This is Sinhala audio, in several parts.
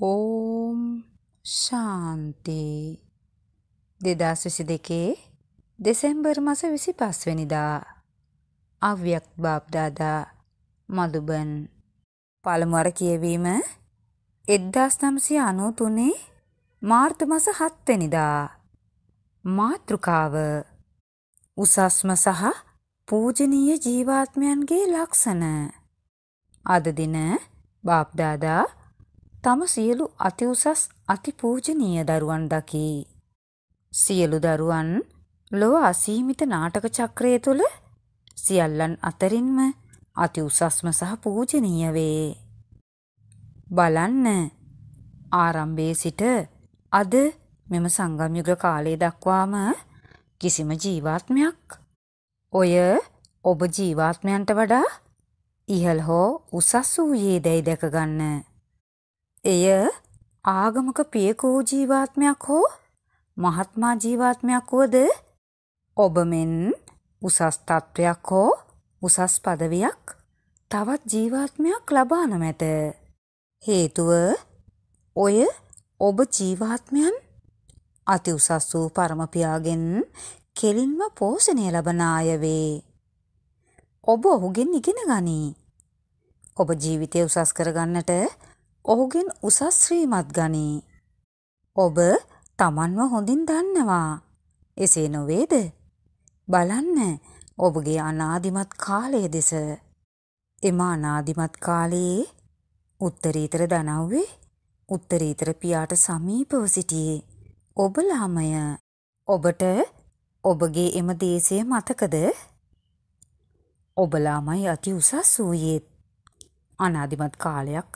ඕම් ශාන්ති දෙදස් විසි දෙකේ දෙසැම්බර් මස විසි පස්වනිදා අව්‍යයක් බාප්දාදා මදුබන් පළමුවර කියවීම එද්දාස් නම්සිය අනෝ තුනේ මාර්ත මස හත්වනිදා මාතෘකාව උසස්ම සහ පූජනීය ජීවාත්මයන්ගේ ලක්ෂණ අද දින බාප්දාදා තම සියලු අති උසස් අති පූජනීය දරුවන් දකී. සියලු දරුවන් ලොව අසීමිත නාටක චක්‍රය තුළ සියල්ලන් අතරින්ම අති උසස්ම සහ පූජනීය වේ. බලන්න ආරම්භයේ සිට අද මෙම සංගම් යුග කාලය දක්වාම කිසිම ජීවාත්මයක් ඔය ඔබ ජීවාත්මයන්ට වඩා ඉහළ හෝ උසස් වූයේ දැයි දැකගන්න. එය ආගමක පියකූ ජීවාත්මයක් හෝ මහත්මා ජීවාත්මයක් වුවද ඔබ මෙන් උසස් තත්ත්වයක් හෝ උසස් පදවයක් තවත් ජීවාත්මයක් ලබා නොමැත. හේතුව ඔය ඔබ ජීවාත්මයන් අති උසස් වූ පරමපියාගෙන් කෙලින්ම පෝෂණය ලබන අය වේ. ඔබ ඔහුගෙන් ඉගෙන ගනී. ඔබ ජීවිතය උසස් කරගන්නට ඔහුගෙන් උසස් ශ්‍රීමත් ගනී. ඔබ තමන්ව හොඳින් දන්නවා. එසේ නොවේද? බලන්න ඔබගේ අනාදිමත් කාලය දෙස. එම අනාදිමත් කාලයේ උත්තරීතර දනව්වේ උත්තරීතර පියාට සමීපව සිටියේ ඔබ ළමය. ඔබට ඔබගේ එම දේශය මතකද? ඔබ ළමයි අති උසස් වූයේත් අනාදිමත් කාලයක්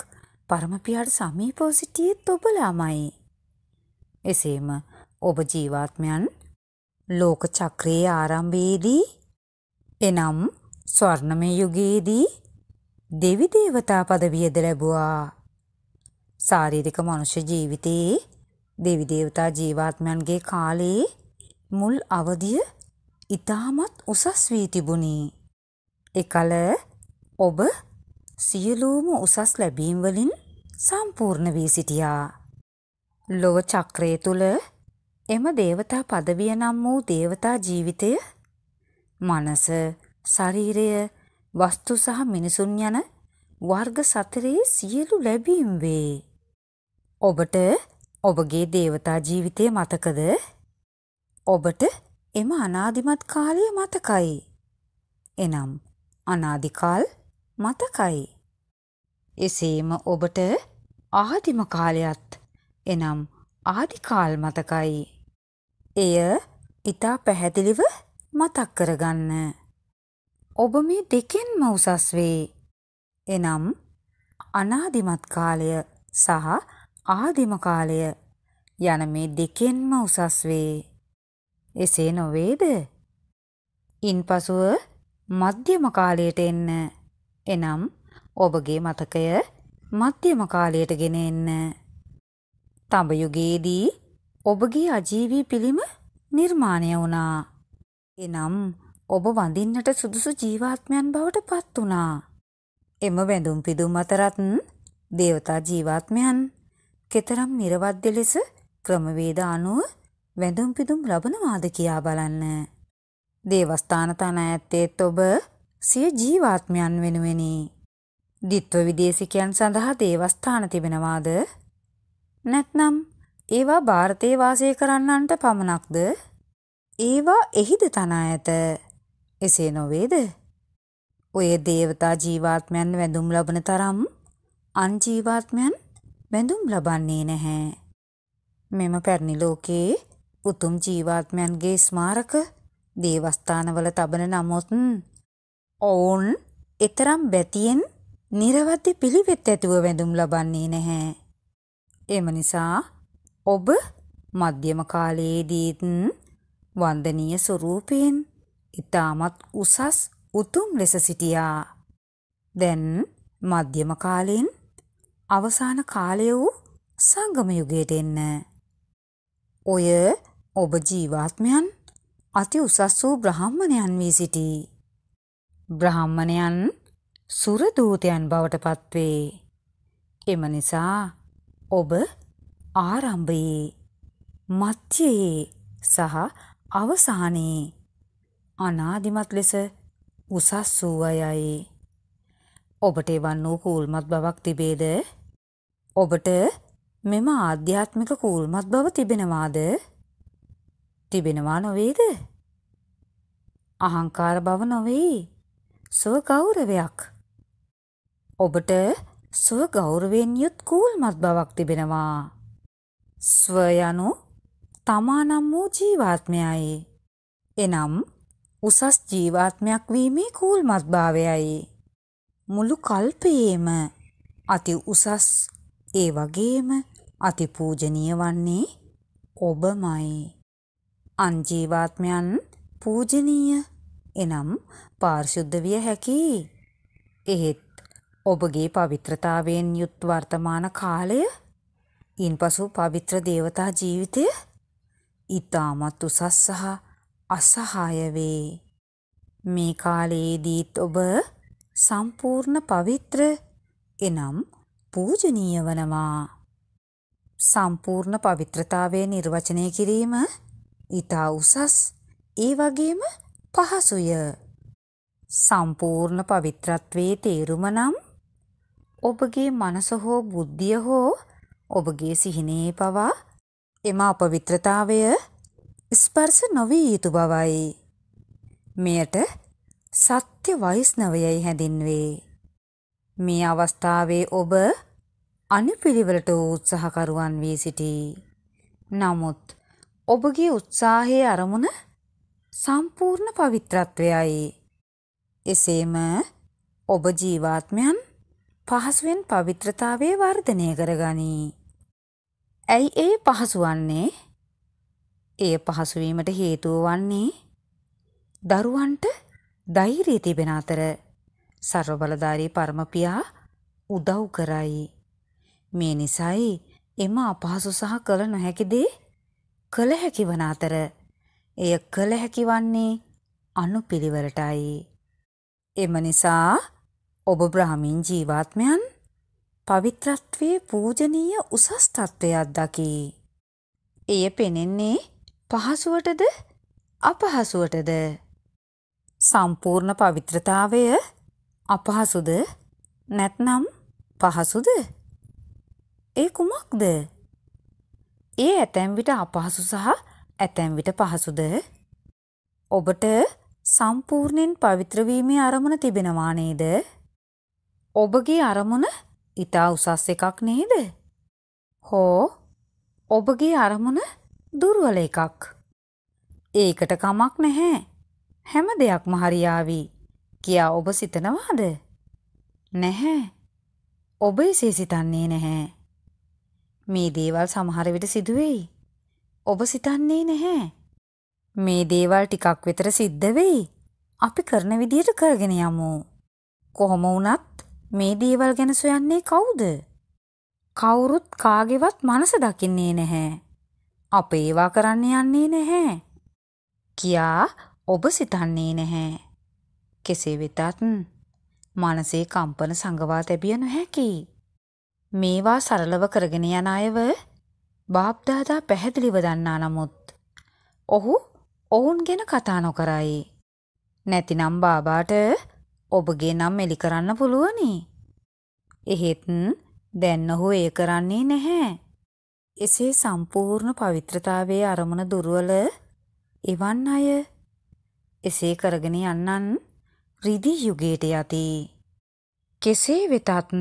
පරමපියාට සමීපව සිටියේත් ඔබලාමයි. එසේම ඔබ ජීවාත්මයන් ලෝක චක්‍රයේ ආරම්භයේදී එනම් ස්වර්ණමය යුගයේදී දෙවි දේවතා පදවියද ලැබුවා. ශාරීරික මනුෂ්‍ය ජීවිතයේ දෙවි දේවතා ජීවාත්මයන්ගේ කාලයේ මුල් අවධිය ඊටමත් උසස් වී තිබුණි. එකල ඔබ සියලූම උසස් ලැබීම්වලින් සම්පූර්ණ වී සිටියා. ලොව චක්‍රය තුළ එම දේවතා පදවිය නම් වූ දේවතා ජීවිතය මනස ශරීරය වස්තු සහ මිනිසුන් යන වර්ග සතරේ සියලු ලැබීම් වේ. ඔබට ඔබගේ දේවතා ජීවිතය මතකද? ඔබට එම අනාදිමත් කාලය මතකයි. එනම් අනාදිකාල් මතකයි. එසේම ඔබට ආදිම කාලයත් එනම් ආදිකාල් මතකයි. එය ඉතා පැහැදිලිව මතක් කරගන්න. ඔබ මේ දෙකෙන්ම උසස් වේ. එනම් අනාදිමත් කාලය සහ ආදිම කාලය යන මේ දෙකෙන්ම උසස් වේ. එසේ නොවේද? ඉන්පසුව මධ්‍යම කාලයට එන්න. එනම් ඔබගේ මතකය මධ්‍යම කාලයට ගෙන එන්න. තඹ යුගයේදී ඔබගේ අජීවී පිළිම නිර්මාණය වුණා. එනම් ඔබ වඳින්නට සුදුසු ජීවාත්මයන් බවට පත් වුණා. එම වැඳුම් පිදුම් අතරත් දේවතා ජීවාත්මයන් කෙතරම් නිර්වද්‍ය ලෙස ක්‍රමවේද අනුව වැඳුම් පිදුම් ලබනවාද කියා බලන්න. දේවස්ථාන තන ඇත්තේත් ඔබ සිය ජීවාත්මයන් වෙනුවෙනි. දිත්ව විදේශිකයන් සඳහා දේවස්ථාන තිබෙනවාද? නැත්නම් ඒවා ಭಾರತයේ වාසය කරන්නන්ට පමණක්ද? ඒවා එහිද තනා ඇත. එසේ නොවේද? ඔය දේවතා ජීවාත්මයන් වැඳුම් ලබන තරම් අන් ජීවාත්මයන් වැඳුම් ලබන්නේ නැහැ. මෙම පැරණි ලෝකයේ උතුම් ජීවාත්මයන්ගේ ස්මාරක දේවස්ථානවල තබන නමුත් ඔවුන් එතරම් බැතියෙන් නිර්වද්‍ය පිළිවෙත් ඇතුව වැඳුම් ලබන්නේ නැහැ. එම නිසා ඔබ මධ්‍යම කාලයේදීත් වන්දනීය ස්වරූපයෙන් ඊටමත් උසස් උතුම් ලෙස සිටියා. දැන් මධ්‍යම කාලයෙන් අවසාන කාලය වූ සංගම යුගයට එන්න. ඔය ඔබ ජීවාත්මයන් අති උසස් වූ බ්‍රහ්මණයන් වී සිටී. බ්‍රාහ්මණයන් සුරදූතයන් බවට පත්වේ. එම නිසා ඔබ ආරම්භයේ මධ්‍යයේ සහ අවසානයේ අනාදිමත් ලෙස උසස් වූ අයයි. ඔබට එවන් වූ කූල්මත් බවක් තිබේද? ඔබට මෙම ආධ්‍යාත්මික කූල්මත් බව තිබෙනවාද? තිබෙනවා නොවේද? අහංකාර බව නොවේ. සුව ගෞරවයක්. ඔබට ස්ව ගෞරවයෙන් යුත් කූල්මත් බවක් තිබෙනවා. ස්ව යනු තමා නම් වූ ජීවාත්මයයි. එනම් උසස් ජීවාත්මයක් වීමේ කූල්මත් භාවයයි. මුළු කල්පයේම අති උසස් ඒ වගේම අති පූජනීය වන්නේ ඔබමයි. අන් ජීවාත්මයන් පූජනීය එනම් පාරිශුද්ධ විය හැකියි. එහෙත් ඔබගේ පවිත්‍රතාවයෙන් යුත් වර්තමාන කාලය ඉන්පසු පවිත්‍ර දේවතා ජීවිතය ඊටමත් උසස් සහ අසහාය වේ. මේ කාලයේදීත් ඔබ සම්පූර්ණ පවිත්‍ර එනම් පූජනීය වනවා. සම්පූර්ණ පවිත්‍රතාවය නිර්වචනය කිරීම ඊතා උසස් ඒ වගේම පහසුය. සම්පූර්ණ පවිත්‍රත්වයේ තේරුම නම් ඔබගේ මනස හෝ බුද්ධිය හෝ ඔබගේ සිහිනයේ පවා එම අපවිත්‍රතාවය ස්පර්ශ නොවී යුතු බවයි. මෙයට සත්‍ය වෛෂ්ණවයයි හැඳින්වේ. මේ අවස්ථාවේ ඔබ අනුපිළිවෙලට උත්සාහකරුවන් වී සිටී. නමුත් ඔබගේ උත්සාහයේ අරමුණ සම්පූර්ණ පවිත්‍රත්වයයි. එසේම ඔබ ජීවාත්මයන් පහසුවෙන් පවිත්‍රතාවේ වර්ධනය කරගනී. ඇයි ඒ පහසුවන්නේ? ඒ පහසුවීමට හේතුව වන්නේ දරුවන්ට ධෛර්යය තිබෙන අතර සර්ව බලධාරී පරම පියා උදව් කරයි. මේ නිසායි එම අපහසු සහ කළ නොහැකි දේ කළ හැකි වන අතර එය කළ හැකි වන්නේ අනුපිළිවෙලටයි. එම නිසා ඔබ බ්‍රහමින් ජීවාත්මයන් පවිත්‍රත්වයේ පූජනීය උසස් තත්ත්වයක් දකී. එය පෙනෙන්නේ පහසුවටද අපහසුවටද සම්පූර්ණ පවිත්‍රතාවය අපහසුද නැත්නම් පහසුද ඒ කුමක්ද ඒ ඇතැම් විට අපහසු සහ ඇතැම් විට පහසුද ඔබට සම්පූර්ණයෙන් පවිත්‍ර වීමේ අරමුණ තිබෙනවා නේද? ඔබගේ අරමුණ ඊතා උසස් එකක් නේද? හෝ ඔබගේ අරමුණ දුර්වල එකක්. ඒකට කමක් නැහැ. හැම දෙයක්ම හරියාවි කියා ඔබ සිතනවාද? නැහැ. ඔබ එසේ සිතන්නේ නැහැ. මේ දේවල් සමහර විට සිදුවේයි. ඔබ සිතන්නේ නැහැ. මේ දේවල් ටිකක් විතර සිද්ධ වෙයි. අපි කරන විදියට කරගෙන යමු. කොහොම වුණත් මේ දේවල් ගැන සොයන්නේ කවුද? කවුරුත් කාගේවත් මනස දකින්නේ නැහැ. අප ඒවා කරන්න යන්නේ නැහැ. කියා ඔබ සිතන්නේ නැහැ. කෙසේ වෙතත් මනසේ කම්පන සංගවා තැබිය නොහැකි. මේවා සරලව කරගෙන යන අයව බාප්දාදා පැහැදිලිව දන්නා නමුත් ඔහු ඔවුන් ගැන කතා නොකරයි. නැතිනම් බාබාට ඔබගේ නම් එලි කරන්න පුළුවනි. එහෙත් දැන් ඔහු ඒ කරන්නේ නැහැ. එසේ සම්පූර්ණ පවිත්‍රතාවයේ අරමුණ දුර්වල එවන් අය එසේ කරගෙන යන්නන් රිදි යුගයට යති. කෙසේ වෙතත්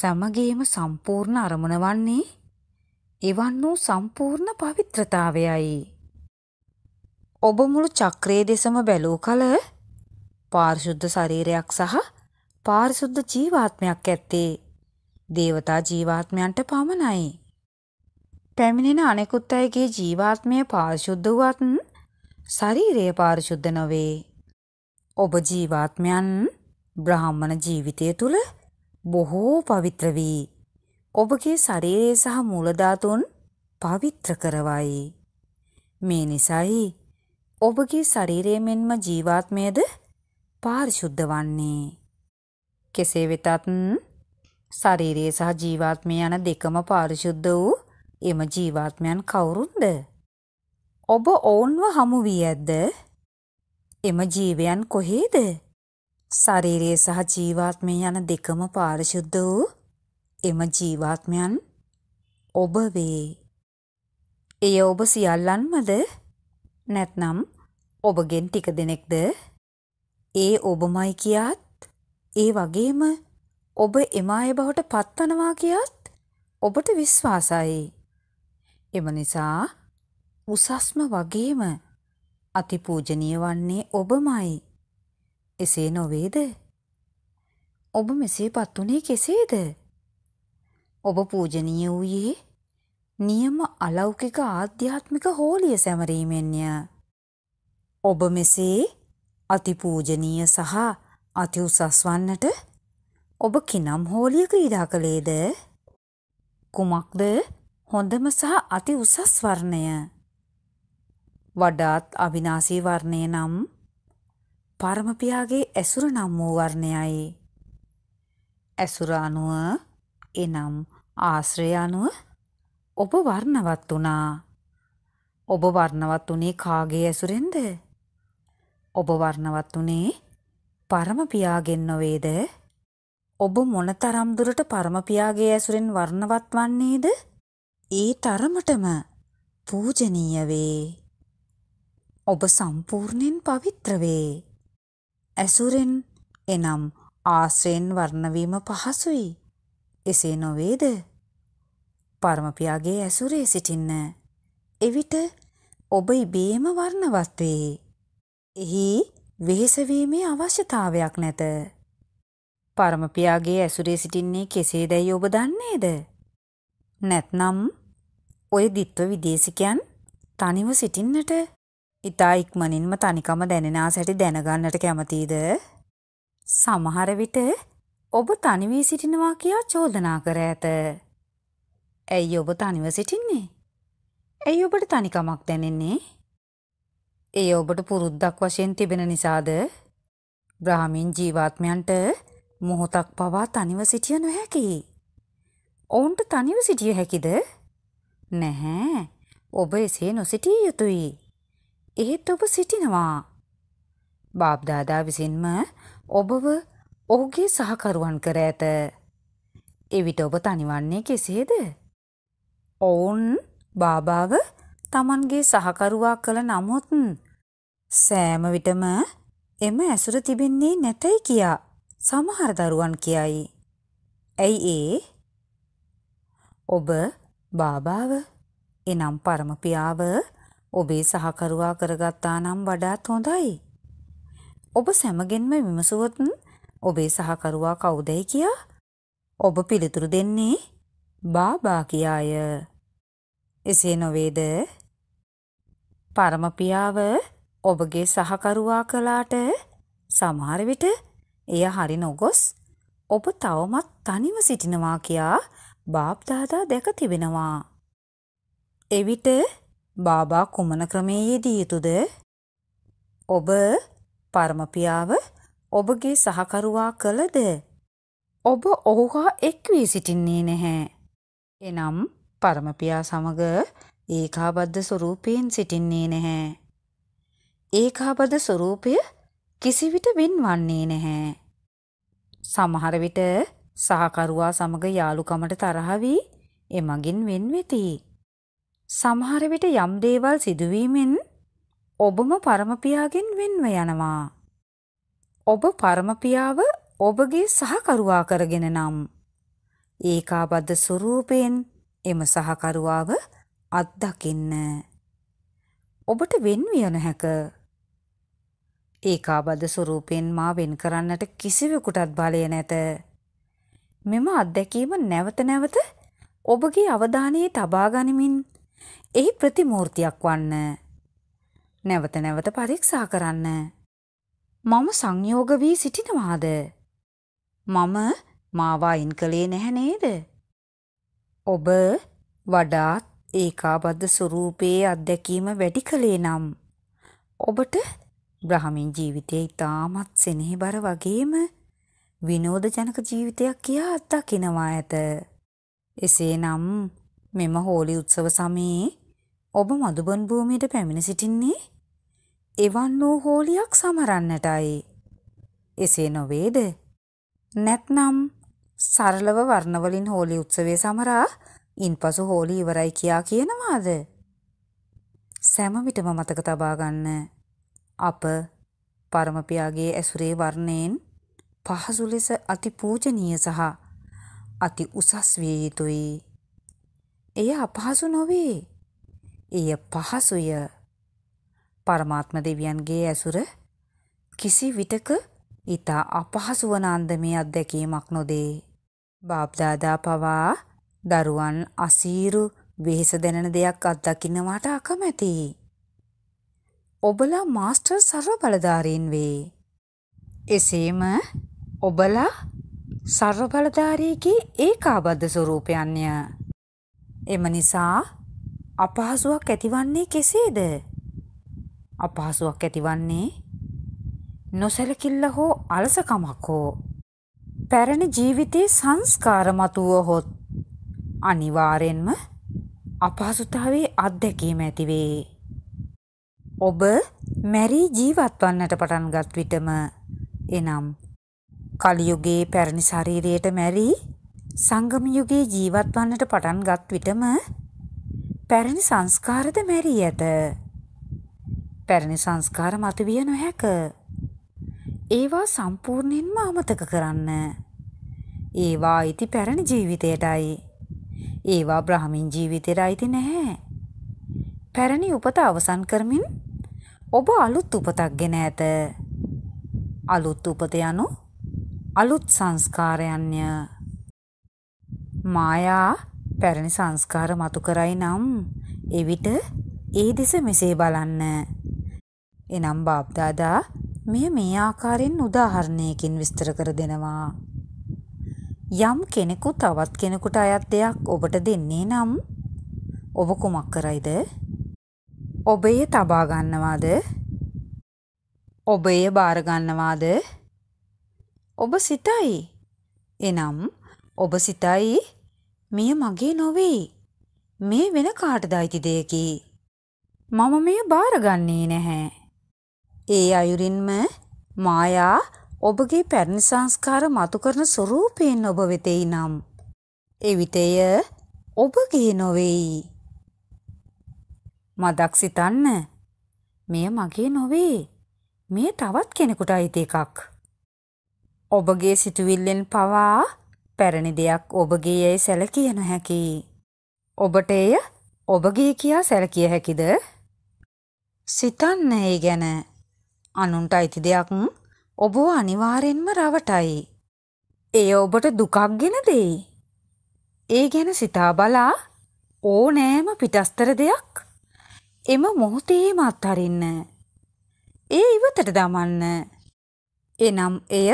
සමගේම සම්පූර්ණ අරමුණ වන්නේ එවන් වූ සම්පූර්ණ පවිත්‍රතාවයයි. ඔබ මුළු චක්‍රයේ දෙසම බැලූ කල පාරිශුද්ධ ශරීරයක් සහ පාරිශුද්ධ ජීවාත්මයක් ඇත්තේ දේවතා ජීවාත්මයන්ට පමණයි. පැමිණෙන අනෙකුත් අයගේ ජීවාත්මය පාරිශුද්ධ වුවත් ශරීරය පාරිශුද්ධ නොවේ. ඔබ ජීවාත්මයන් බ්‍රාහ්මණ ජීවිතය තුළ බොහෝ පවිත්‍ර වී ඔබගේ ශරීරය සහ මූලධාතුන් පවිත්‍ර කරවයි. මේ නිසයි ඔබගේ ශරීරය මෙන්ම ජීවාත්මයද පාරිශුද්ධ වන්නේ. කෙසේ වෙතත් ශරීරයේ සහ ජීවාත්මය යන දෙකම පාරිශුද්ධ වූ එම ජීවාත්මයන් කවුරුන්ද? ඔබ ඔවුන්ව හමු වී ඇද්ද? එම ජීවයන් කොහේද? ශරීරයේ සහ ජීවාත්මය යන දෙකම පාරිශුද්ධ වූ එම ජීවාත්මයන් ඔබ වේ. එය ඔබ සියල්ලන්මද? නැත්නම් ඔබගෙන් ටික දෙනෙක්ද ඒ ඔබමයි කියාත් ඒ වගේම ඔබ එම අය බවට පත්වනවා කියාත් ඔබට විශ්වාසයි. එම නිසා උසස්ම වගේම අතිපූජනීය වන්නේ ඔබමයි. එසේ නොවේද? ඔබ මෙසේ පත් වුණේ කෙසේද? ඔබ පූජනීය වූයේ නියම අලෞකික ආධ්‍යාත්මික හෝලිය සැමරීමෙන්ය. ඔබ මෙසේ අතිපූජනීය සහ අතිඋසස් වන්නට ඔබ කිනම් හෝලිය ක්‍රීඩා කළේද කුමක්ද හොඳම සහ අති උසස් වර්ණය වඩාත් අවිනාශී වර්ණය නම් පරමපියාගේ ඇසුර නම් වූ වර්ණයයි ඇසුර අනුව එනම් ආශ්‍රය අනුව ඔබ වර්ණවත් වුණා. ඔබ වර්ණවත් වුණේ කාගේ ඇසුරෙන්ද? ඔබ වර්ණවත් වුණේ පරම පියාගෙන් නොවේද? ඔබ මොනතරම් දුරට පරම පියාගේ ඇසුරෙන් වර්ණවත් වන්නේද? ඒ තරමටම පූජනීය වේ. ඔබ සම්පූර්ණයෙන් පවිත්‍ර වේ. ඇසුරෙන් එනම් ආශ්‍රයෙන් වර්ණවීම පහසුයි. එසේ නොවේද? පරමපියාගේ ඇසුරේ සිටින්න. එවිට ඔබ ඉබේම වර්ණවත් වේ. එහි වෙහෙසවීමේ අවශ්‍යතාවයක් නැත. පරමපියාගේ ඇසුරේ සිටින්නේ කෙසේදැයි ඔබ දන්නේද? නැත්නම් ඔය දිත්ව විදේශිකයන් තනිව සිටින්නට ඉතා ඉක්මනින්ම තනිකම දැනෙනා සැටි දැනගන්නට කැමතිද? සමහර විට ඔබ තනි වී සිටිනවා කියා චෝදනා කර ඇත. ඇයි ඔබ තනිව සිටින්නේ? ඇයි ඔබට තනිකමක් දැනෙන්නේ? ඒ ඔබට පුරුද්දක් වශයෙන් තිබෙන නිසාද? බ්‍රාහමින් ජීවාත්මයන්ට මොහොතක් පවා තනිව සිටිය නොහැකි. ඔවුන්ට තනිව සිටිය හැකිද? නැහැ. ඔබ එසේ නොසිටිය යුතුයි. එහෙත් ඔබ සිටිනවා. බාබ්දාදා විසින්ම ඔබව ඔහුගේ සහකරුවන් කර ඇත. එවිට ඔබ තනිවන්නේ කෙසේද? ඔවුන් බාබාව තමන්ගේ සහකරුවා කළ නමුත් සෑම විටම එම ඇසුර තිබෙන්නේ නැතයි කියා සමහර දරුවන් කියයි. ඇයි ඒ? ඔබ බාබාව එනම් පරම පියාව ඔබේ සහකරුවා කරගත්තා නම් වඩාත් හොඳයි. ඔබ සැමගෙන්ම විමසුවොත් ඔබේ සහකරුවා කවුදයි කියා ඔබ පිළිතුරු දෙන්නේ බාබා කියාය. එසේ නොවේද? පරම පියාව ඔබගේ සහකරුවා කළාට සමහර විට එය හරි නොගොස් ඔබ තවමත් තනිව සිටිනවා කියා බාප් දාදා දැක තිබෙනවා. එවිට බාබා කුමන ක්‍රමයේදී යුතුද? ඔබ පරම පියාව ඔබගේ සහකරුවා කළද? ඔබ ඔහු හා එක් වී සිටින්නේ නැහැ. එනම් පරමපියා සමග ඒකාබද්ධ ස්වරූපයෙන් සිටින්නේ නැහැ. ඒකාබද්ධ ස්වරූපය කිසිවිට වෙන් වන්නේ නැහැ. සමහර විට සහකරුවා සමග යාළුකමට තරහ වී එමගින් වෙන් වෙති. සමහර විට යම් දේවල් සිදුවීමෙන් ඔබම පරමපියාගෙන් වෙන්ව යනවා. ඔබ පරමපියාව ඔබගේ සහකරුවා කරගෙන නම් ඒකාබද්ධ ස්වරූපයෙන් එම සහකරුවාව අත්දකින්න. ඔබට වෙන්විය නොහැක. ඒකාබද ස්වරූපයෙන් මා වෙන් කරන්නට කිසිවෙකුටත් බලය නැත. මෙම අත්දැකීම නැවත නැවත ඔබගේ අවධානයේ තබා ගනිමින් එහි ප්‍රතිමූර්තියක් වන්න. නැවත නැවත පරීක්ෂා කරන්න. මම සංයෝග වී සිටිනවාද? මම මාවා ඉන් කළේ නැහැ නේද? ඔබ වඩාත් ඒකාබද්ධ ස්වරූපයේ අත්දැකීම වැඩි කළේ නම් ඔබට බ්‍රහමින් ජීවිතය ඉතාමත් සෙනෙහබර වගේම විනෝදජනක ජීවිතයක් කියා අත්දකිනවා ඇත. එසේනම් මෙම හෝලි උත්සව සමයේ ඔබ මදුබන් භූමියට පැමිණ සිටින්නේ එවන් වූ හෝලියක් සමරන්නටයි. එසේ නොවේද? නැත්නම් සරලව වර්ණවලින් හෝලි උත්සවය සමරා ඉන්පසු හෝලි ඉවරයි කියා කියනවාද? සෑම විටම මතක තබා ගන්න. අප පරමපියාගේ ඇසුරේ වර්ණයෙන් පහසු ලෙස අතිපූජනීය සහ අති උසස් විය යුතුයි. එය අපහසු නොවේ. එය පහසුය. පරමාත්ම දෙවියන්ගේ ඇසුර කිසි විටක ඊතා අපහසු වන අන්දමේ අත්දැකීමක් නොදේ. බාප්දාදා පවා දරුවන් අසීරු වෙහෙස දැනෙන දෙයක් අත්දකින්නවාට අකමැති. ඔබලා මාස්ටර් සර්ව බලධාරීන් වේ. එසේම ඔබලා සර්ව බලධාරීගේ ඒකාබද්ධ ස්වරූපයන්ය. එම නිසා අපහසුවක් ඇතිවන්නේ කෙසේද? අපහසුවක් ඇතිවන්නේ නොසැලකිල්ල හෝ අලසකමක් හෝ පැරණි ජීවිතයේ සංස්කාර මතුවහොත් අනිවාර්යෙන්ම අපහසුතාවයේ අත්දැකීම ඇතිවේ. ඔබ මැරී ජීවත් වන්නට පටන්ගත් විටම එනම් කලියුගයේ පැරණි ශරීරයට මැරී සංගම යුගයේ ජීවත් වන්නට පටන්ගත් විටම පැරණි සංස්කාරද මැරී ඇත. පැරණි සංස්කාර මතුවිය නොහැක. ඒවා සම්පූර්ණයෙන්ම අමතක කරන්න. ඒවා අයිති පැරණි ජීවිතයටයි. ඒවා බ්‍රහමින් ජීවිතයට අයිති නැහැ. පැරණි උපත අවසන් කරමින් ඔබ අලුත් උපතක් ගෙන ඇත. අලුත් උපත යනු අලුත් සංස්කාරයන්ය. මායා පැරණි සංස්කාර මතු කරයි නම් එවිට ඒ දෙස මෙසේ බලන්න. එනම් බාප්දාදා මෙය මේ ආකාරයෙන් උදාහරණයකින් විස්තර කර දෙනවා. යම් කෙනෙකු තවත් කෙනෙකුට අයත් දෙයක් ඔබට දෙන්නේ නම් ඔබ කුමක් කරයිද? ඔබ එය තබා ගන්නවාද? ඔබ එය බාර ගන්නවාද? ඔබ සිතයි. එනම් ඔබ සිතයි මෙය මගේ නොවේ. මේ වෙන කාටද අයිති දෙයකි. මම මෙය බාරගන්නේ නැහැ. ඒ අයුරින්ම මායා ඔබගේ පැරණි සංස්කාර මතු කරන ස්වරූපයෙන් ඔබ වෙතෙයි නම් එවිටය ඔබගේ නොවේයි මදක් සිතන්න මෙය මගේ නොවේ මෙය තවත් කෙනෙකුට අයිති එකක් ඔබගේ සිතුවිල්ලෙන් පවා පැරණි දෙයක් ඔබගේ යැයි සැලකිය නොහැකි ඔබට එය ඔබගේ කියා සැලකිය හැකිද සිතන්න ඒ ගැන අනුන්ට අයිති දෙයක් ඔබ අනිවාරෙන්ම රවටයි. ඒ ඔබට දුකක් ගෙන දෙයි. ඒ ගැන සිතා බලා ඕනෑම පිටස්තර දෙයක් එම මොහොතේම අත්හරින්න. ඒ ඉවතට දමන්න. එනම් එය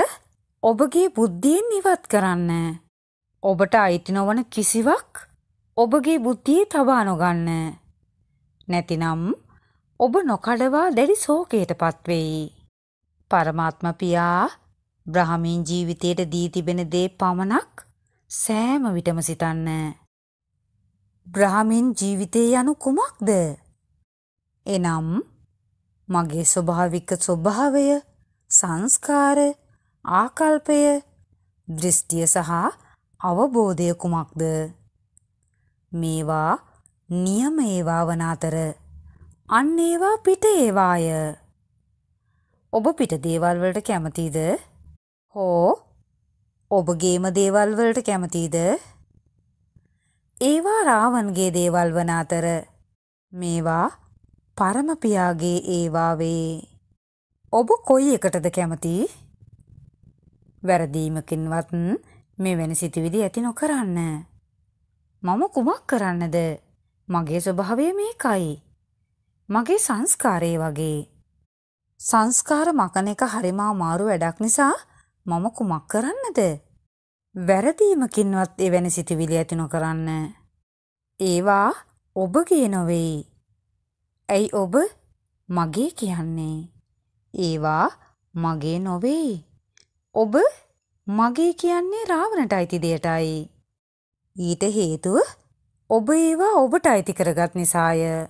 ඔබගේ බුද්ධියෙන් ඉවත් කරන්න. ඔබට අයිති නොවන කිසිවක් ඔබගේ බුද්ධියේ තබා නොගන්න. නැතිනම් ඔබ නොකඩවා දැඩි සෝකයට පත්වෙයි. පරමාත්ම පියා බ්‍රහමින් ජීවිතයට දී තිබෙන දේ පමණක් සෑම විටම සිතන්න. බ්‍රහමින් ජීවිතය යනු කුමක්ද? එනම් මගේ ස්වභාවික ස්වභාවය සංස්කාර ආකල්පය දෘෂ්ටිය සහ අවබෝධය කුමක්ද මේවා නියම ඒවා වන අතර අන්න ඒවා පිට ඒවාය. ඔබ පිට දේවල් වලට කැමතිද? හෝ ඔබගේම දේවල් වලට කැමතිද? ඒවා රාවන්ගේ දේවල් වන අතර මේවා පරම පියාගේ ඒවා වේ. ඔබ කොයි එකටද කැමති? වැරදීමකින්වත් මෙවැනි සිතුවිලි ඇති නොකරන්න. මම කුමක් කරන්නද? මගේ ස්වභාවය මේකයි. මගේ සංස්කාරයේ වගේ. සංස්කාර මකන එක හරිම අමාරු වැඩක් නිසා මම කුමක් කරන්නද? වැරදීමකින්වත් එවැනි සිතුවිලි ඇති නොකරන්න. ඒවා ඔබගේ නොවේයි. ඇයි ඔබ මගේ කියන්නේ? ඒවා මගේ නොවේයි. ඔබ මගේ කියන්නේ රාවණට අයිති දෙයටයි. ඊට හේතුව ඔබ ඒවා ඔබට අයිති කරගත් නිසාය.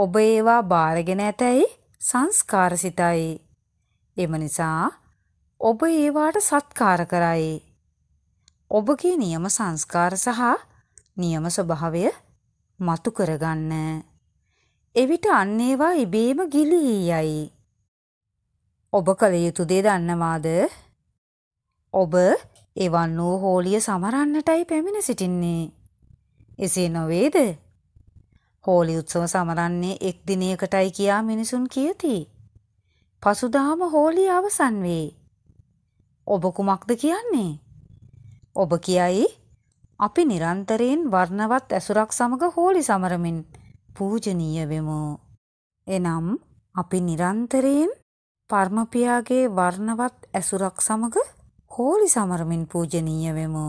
ඔබ ඒවා බාරගෙන ඇතැයි සංස්කාරසිතයි. එම නිසා ඔබ ඒවාට සත්කාර කරයි. ඔබගේ නියම සංස්කාර සහ නියම ස්වභාවය මතු කරගන්න. එවිට අන්න ඒවා ඉබේම ගිලී යයි. ඔබ කළ යුතු දේ දන්නවාද? ඔබ එවන් වූ හෝලිය සමරන්නටයි පැමිණ සිටින්නේ. එසේ නොවේද? හෝලි උත්සව සමරන්නේ එක් දිනයකටයි කියා මිනිසුන් කියති. පසුදාම හෝලි අවසන් වේ. ඔබ කුමක්ද කියන්නේ? ඔබ කියයි අපි නිරන්තරයෙන් වර්ණවත් ඇසුරක් සමග හෝලි සමරමින් පූජනීය වෙමු. එනම් අපි නිරන්තරයෙන් පර්මපියාගේ වර්ණවත් ඇසුරක් සමග හෝලි සමරමින් පූජනීය වෙමු.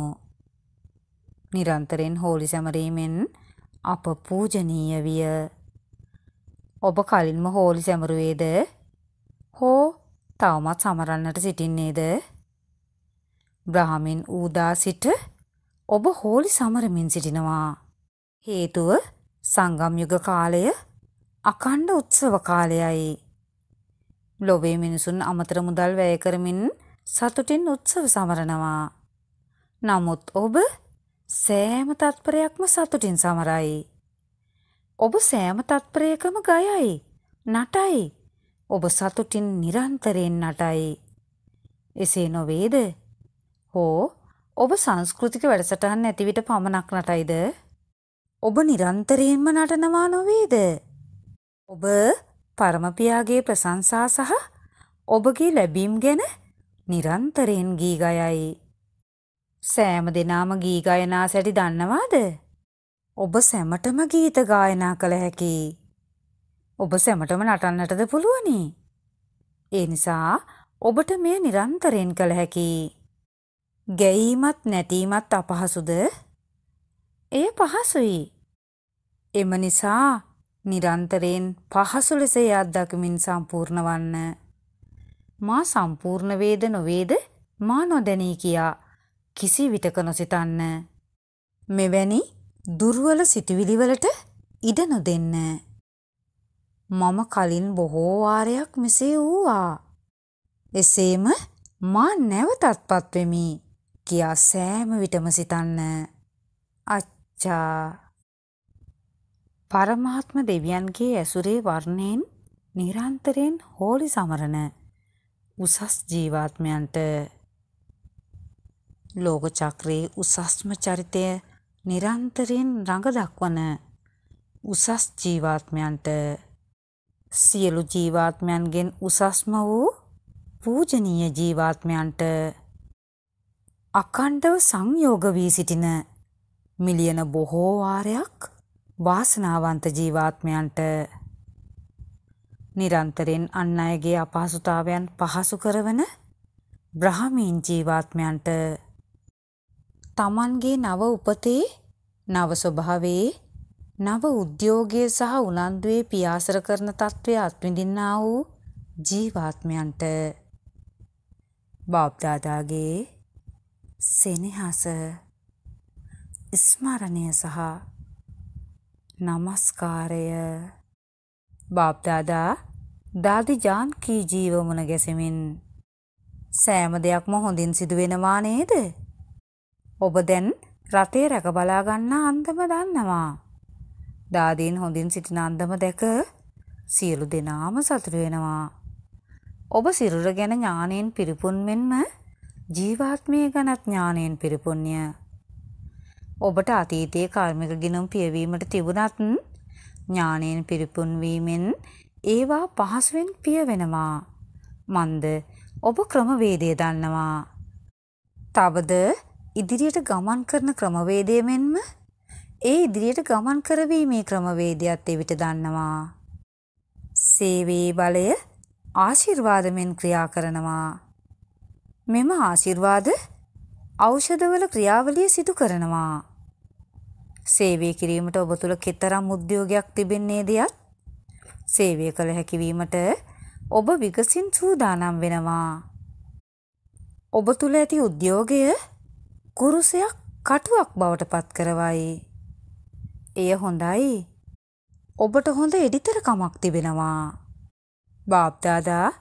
නිරන්තරයෙන් හෝලි සමරීමෙන් අප පූජනීය විය. ඔබ කලින්ම හෝලි සැමරුවේද? හෝ තවමත් සමරන්නට සිටින්නේද? බ්‍රහමින් ඌදා සිට ඔබ හෝලි සමරමින් සිටිනවා. හේතුව සංගම් යුග කාලය අඛණ්ඩ උත්සව කාලයයි. ලොවේ මිනිසුන් අමතර මුදල් වැය කරමින් සතුටින් උත්සව සමරනවා. නමුත් ඔබ සෑම තත්පරයක්ම සතුටින් සමරයි. ඔබ සෑම තත්පරයකම ගයයි, නටයි. ඔබ සතුටින් නිරන්තරයෙන් නටයි. එසේ නොවේද? හෝ ඔබ සංස්කෘතික වැඩසටහන් ඇති විට පමණක් නටයිද? ඔබ නිරන්තරයෙන්ම නටනවා නොවේද? ඔබ පරමපියාගේ ප්‍රශංසා සහ ඔබගේ ලැබීම් ගැන නිරන්තරයෙන් ගී ගයයි. සෑම දෙනාම ගී ගයනා සැටි දන්නවාද? ඔබ සැමටම ගීත ගායනා කළ හැකි. ඔබ සැමටම නටන්නටද පුළුවනි. ඒ නිසා ඔබට මෙය නිරන්තරයෙන් කළ හැකි. ගැයීමත් නැටීමත් අපහසුද? එය පහසුයි. එම නිසා නිරන්තරයෙන් පහසු ලෙස ඒ අත්දැකීමින් සම්පූර්ණ වන්න. මා සම්පූර්ණ වේද නොවේද මා නොදැනී කියා කිසි විටක නොසිතන්න. මෙවැනි දුර්වල සිටිවිලිවලට ඉඩ නොදෙන්න. මම කලින් බොහෝ වාරයක් මෙසේ වූවා. එසේම මා නැවතත් පත්වෙමි කියා සෑම විටම සිතන්න. අච්චා පරමාත්ම දෙවියන්ගේ ඇසුරේ වර්ණයෙන් නිරන්තරයෙන් හෝලි සමරණ උසස් ජීවාත්මයන්ට ලෝක චක්‍රයේ උසස්ම චරිතය නිරන්තරයෙන් රඟ දක්වන උසස් ජීවාත්මයන්ට සියලු ජීවාත්මයන්ගෙන් උසස්ම වූ පූජනීය ජීවාත්මයන්ට අකණ්ඩව සංයෝග වී සිටින මිලියන බොහෝ වාරයක් වාසනාවන්ත ජීවාත්මයන්ට නිරන්තරයෙන් අන් අයගේ අපහසුතාවයන් පහසු කරවන බ්‍රහමීන් ජීවාත්මයන්ට තමන්ගේ නව උපතේ නව ස්වභාවයේ නව උද්‍යෝගයේ සහ උනන්දුවේ පියාසර කරන తත්වයේ අත්විඳින්නා වූ ජීවාත්මයන්ට බාප්දාදාගේ සෙනෙහස ස්මරණය සහ নমස්කාරය බාප්දාදා දාදි ජාන් කී ජීවමුණ ගැසෙමින් සෑම දෙයක්ම හොඳින් සිදු වෙනවා නේද ඔබ දැන් රටේ රැක බලාගන්න අන්දම දන්නවා. දාදීන් හොඳින් සිටින අන්දම දැක සියලු දෙනාම සතුටු වෙනවා. ඔබ සිරුර ගැන ඥානයෙන් පිරිපුන් මෙන්ම ජීවාත්මය ගැනත් ඥානයෙන් පිරිපුන්ය. ඔබට අතීතයේ කර්මික ගිනුම් පියවීමට තිබුණත් ඥානයෙන් පිරිපුන් වීමෙන් ඒවා පහසුවෙන් පිය වෙනවා. මන්ද ඔබ ක්‍රමවේදය දන්නවා. තවද ඉදිරියට ගමන් කරන ක්‍රමවේදය මෙන්ම ඒ ඉදිරියට ගමන් කරවීමේ ක්‍රමවේදයත් එවිට දන්නවා. සේවේ බලය ආශිර්වාදමෙන් ක්‍රියා කරනවා. මෙම ආශිර්වාද ඖෂධවල ක්‍රියාවලිය සිදු කරනවා. සේවය කිරීමට ඔබ තුළ කෙතරම් උද්‍යෝගයක් තිබෙන්නේ දෙයක් සේවය කළ හැකිවීමට ඔබ විගසින් සූදානම් වෙනවා. ඔබ තුළ ඇති උද්‍යෝගය කුරුසයක් කටුවක් බවට පත් කරවයි. එය හොඳයි. ඔබට හොඳ එඩිතර කමක් තිබෙනවා. බාප්දාදා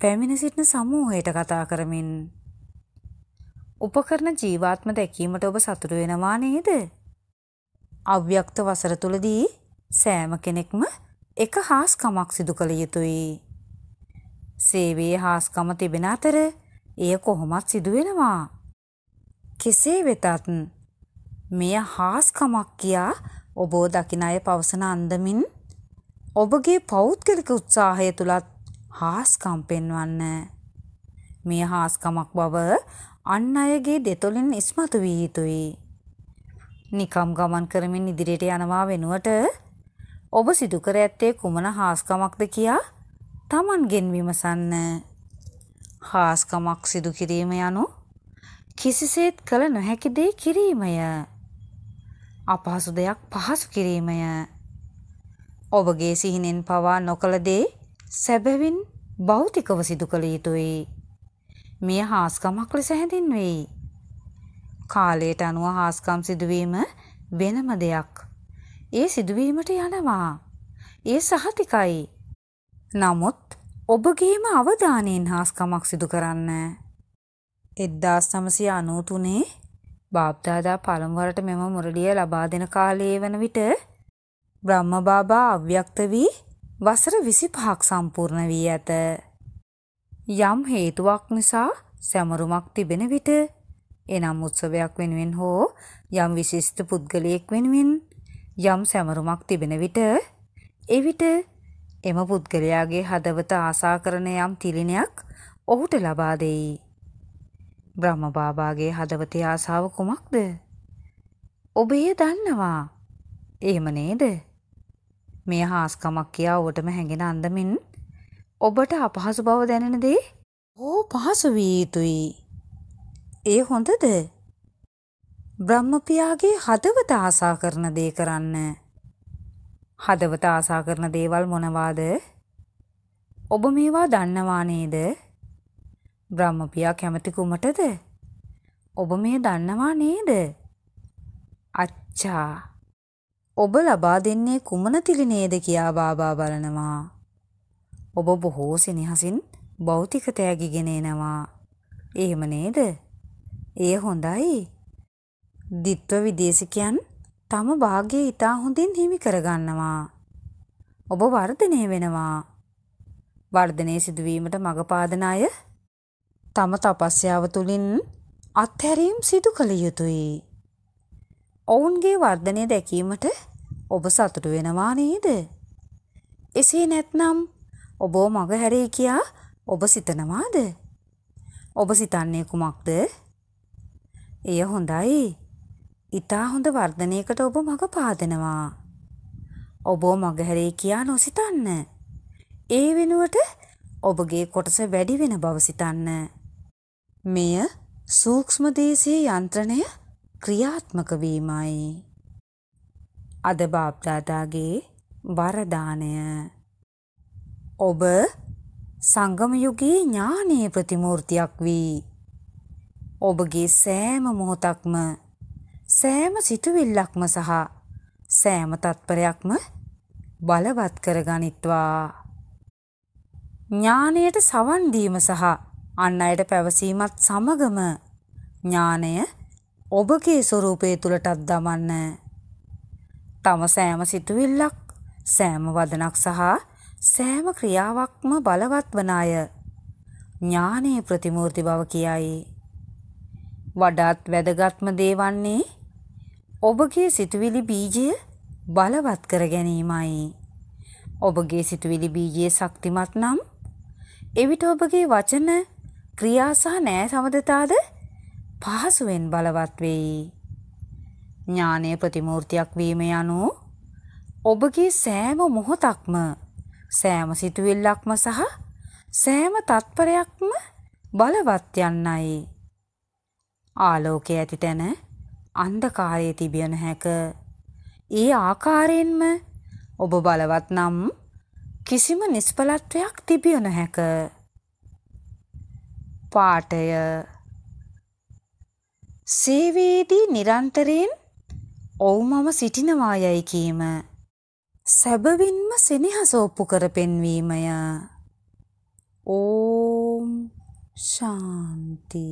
පැමිණ සිටින සමූහයට කතා කරමින්. උපකරණ ජීවාත්ම දැකීමට ඔබ සතුටු වෙනවා නේද? අව්‍යක්ත වසර තුලදී සෑම කෙනෙක්ම එක හාස්කමක් සිදු කළ යුතුයි. සේවයේ හාස්කම තිබෙන අතර එය කොහොමත් සිදු වෙනවා. කෙසේ වෙතත් මෙය හාස්කමක් කියා ඔබෝ දකින අය පවසන අන්දමින් ඔබගේ පෞද්ගලික උත්සාහය තුළත් හාස්කම් පෙන්වන්න. මෙය හාස්කමක් බව අන් අයගේ දෙතොලින් ඉස්මතු වී යුතුයි. නිකම් ගමන් කරමින් ඉදිරියට යනවා වෙනුවට ඔබ සිදුකර ඇත්තේ කුමන හාස්කමක්ද කියා තමන්ගෙන් විමසන්න. හාස්කමක් සිදු කිරීම යනු කිසිසේත් කළ නොහැකි දේ කිරීමය. අපහසු දෙයක් පහසු කිරීමය. ඔබගේ සිහිනෙන් පවා නොකළ දේ සැබවින් භෞතිකව සිදු කළ යුතුයි. මෙය හාස්කමක් ලෙස හැඳින්වෙයි. කාලයට අනුව හාස්කම් සිදුවීම වෙනම දෙයක්. ඒ සිදුවීමට යනවා. ඒ සහතිකයි. නමුත් ඔබගේම අවධානයෙන් හාස්කමක් සිදු කරන්න. එද්දාස් නමසය අනූ තුනේ බාප්දාදා පළමුවරට මෙම මුරලිය ලබා දෙන කාලයේ වන විට බ්‍රහ්මබාබා අව්‍යක්ත වී වසර විසි පහක් සම්පූර්ණ වී ඇත. යම් හේතුවක් නිසා සැමරුමක් තිබෙන විට එනම් උත්සවයක් වෙනුවෙන් හෝ යම් විශිෂ්ට පුද්ගලයෙක් වෙනුවෙන් යම් සැමරුමක් තිබෙන විට එවිට එම පුද්ගලයාගේ හදවත ආසා කරන යම් තිලිනයක් ඔහුට ලබා දෙයි. බ්‍රහ්ම බාබාගේ හදවතේ ආසාව කුමක්ද? ඔබ එය දන්නවා. එහෙම නේද? මේ හාස්කමක් කියා ඔබටම හැඟෙන අන්දමින් ඔබට අපහසු බව දැනෙන දේ ඕ පහසු විය යුතුයි. ඒ හොඳද? බ්‍රහ්මපියාගේ හදවත ආසා කරන දේ කරන්න. හදවත ආසා කරන දේවල් මොනවාද? ඔබ මේවා දන්නවා නේද? බ්‍රහ්මපියා කැමති කුමටද? ඔබ මේ දන්නවා නේද? අච්චා. ඔබ ලබා දෙන්නේ කුමන තිලිනේද කියා බාබා බලනවා. ඔබ බොහෝ සෙනෙහසින් භෞතික තෑගිගෙන එනවා. එහෙම නේද? එය හොඳයි. දිත්ව විදේශිකයන් තම භාග්‍යය ඉතා හොඳින් හිමි කරගන්නවා. ඔබ වර්ධනය වෙනවා. වර්ධනය සිදුවීමට මඟ පාදන අය තම තපස්යාව තුළින් අත්හැරීම් සිදු කළ යුතුයි. ඔවුන්ගේ වර්ධනය දැකීමට ඔබ සතුටු වෙනවා නේද? එසේ නැත්නම් ඔබව මග හැරේ කියා ඔබ සිතනවාද? ඔබ සිතන්නේ කුමක්ද? එය හොඳයි. ඊතා හොඳ වර්ධනයකට ඔබ මග පාදනවා. ඔබව මග හැරේ කියා නොසිතන්න. ඒ වෙනුවට ඔබගේ කොටස වැඩි වෙන බව සිතන්න. මෙය සූක්ෂමදේශයේ යන්ත්‍රණය ක්‍රියාත්මක වීමයි. අද බාප්දාදාගේ වරදානය ඔබ සංගම යුගයේ ඥානීය ප්‍රතිමූර්තියක් වී ඔබගේ සෑම මොහොතක්ම සෑම සිතුවිල්ලක්ම සහ සෑම තත්පරයක්ම බලවත් කරගනිත්වා ඥානයට සවන් දීම සහ අන් අයට පැවසීමත් සමගම ඥානය ඔබගේ ස්වරූපය තුළටත් දමන්න. තම සෑම සිතුවිල්ලක් සෑම වදනක් සහ සෑම ක්‍රියාවක්ම බලවත් වන අය ඥානයේ ප්‍රතිමූර්ති බව කියයි. වඩාත් වැදගත්ම දේ වන්නේ ඔබගේ සිතුවිලි බීජය බලවත් කර ගැනීමයි. ඔබගේ සිතුවිලි බීජයේ ශක්තිමත් නම් එවිට ඔබගේ වචන ක්‍රියා සහ නෑ සමදතාද පහසුවෙන් බලවත් වෙයි. ඥානය ප්‍රතිමූර්තියක් වීම යනු ඔබගේ සෑම මොහොතක්ම සෑම සිතුවිල්ලක්ම සහ සෑම තත්පරයක්ම බලවත් යන්නයි. ආලෝකය ඇති තැන අන්ධකාරයේ තිබිය නොහැක. ඒ ආකාරයෙන්ම ඔබ බලවත් නම් කිසිම නිෂ්පලත්වයක් තිබිය නොහැක. පාඨය සේවේදී නිරන්තරයෙන් ඔව් මම සිටිනවා යයි කීම සැබවින්ම සෙනෙහස ඔප්පු කර පෙන්වීමය ඕම් ශාන්ති